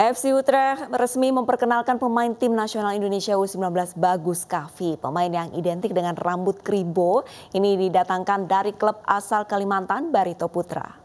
FC Utrecht resmi memperkenalkan pemain tim nasional Indonesia U19 Bagus Kavi. Pemain yang identik dengan rambut kribo ini didatangkan dari klub asal Kalimantan Barito Putra.